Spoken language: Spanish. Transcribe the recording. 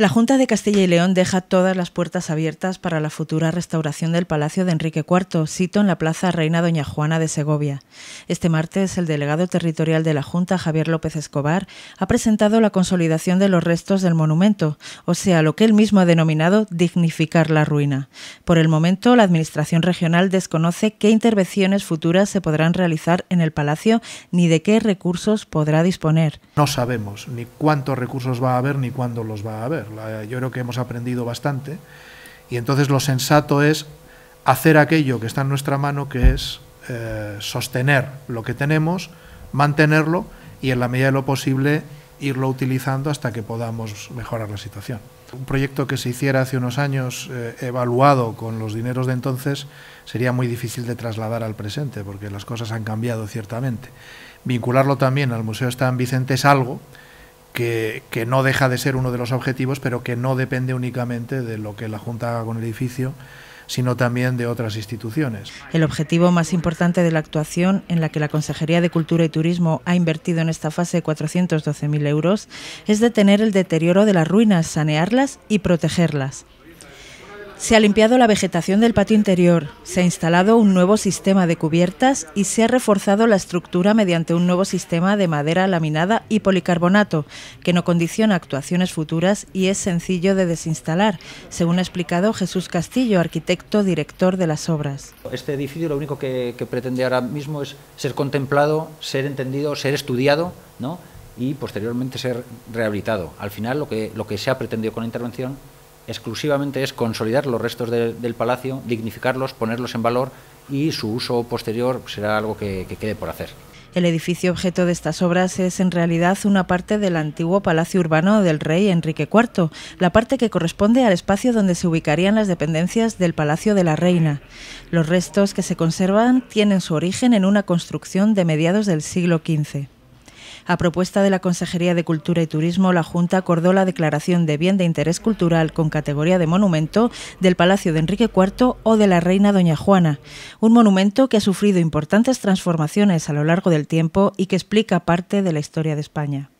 La Junta de Castilla y León deja todas las puertas abiertas para la futura restauración del Palacio de Enrique IV, sito en la Plaza Reina Doña Juana de Segovia. Este martes, el delegado territorial de la Junta, Javier López Escobar, ha presentado la consolidación de los restos del monumento, o sea, lo que él mismo ha denominado dignificar la ruina. Por el momento, la Administración Regional desconoce qué intervenciones futuras se podrán realizar en el Palacio ni de qué recursos podrá disponer. No sabemos ni cuántos recursos va a haber ni cuándo los va a haber. Yo creo que hemos aprendido bastante y entonces lo sensato es hacer aquello que está en nuestra mano, que es eh, sostener lo que tenemos, mantenerlo y en la medida de lo posible irlo utilizando hasta que podamos mejorar la situación. Un proyecto que se hiciera hace unos años eh, evaluado con los dineros de entonces sería muy difícil de trasladar al presente porque las cosas han cambiado ciertamente. Vincularlo también al Museo San Vicente es algo que, no deja de ser uno de los objetivos, pero que no depende únicamente de lo que la Junta haga con el edificio, sino también de otras instituciones. El objetivo más importante de la actuación, en la que la Consejería de Cultura y Turismo ha invertido en esta fase 412.000 euros, es detener el deterioro de las ruinas, sanearlas y protegerlas. Se ha limpiado la vegetación del patio interior, se ha instalado un nuevo sistema de cubiertas y se ha reforzado la estructura mediante un nuevo sistema de madera laminada y policarbonato, que no condiciona actuaciones futuras y es sencillo de desinstalar, según ha explicado Jesús Castillo, arquitecto director de las obras. Este edificio lo único que, pretende ahora mismo es ser contemplado, ser entendido, ser estudiado, ¿no? y posteriormente ser rehabilitado. Al final lo que, lo que se ha pretendido con la intervención exclusivamente es consolidar los restos del palacio, dignificarlos, ponerlos en valor y su uso posterior será algo que quede por hacer. El edificio objeto de estas obras es en realidad una parte del antiguo palacio urbano del rey Enrique IV, la parte que corresponde al espacio donde se ubicarían las dependencias del Palacio de la Reina. Los restos que se conservan tienen su origen en una construcción de mediados del siglo XV. A propuesta de la Consejería de Cultura y Turismo, la Junta acordó la declaración de bien de interés cultural con categoría de monumento del Palacio de Enrique IV o de la Reina Doña Juana, un monumento que ha sufrido importantes transformaciones a lo largo del tiempo y que explica parte de la historia de España.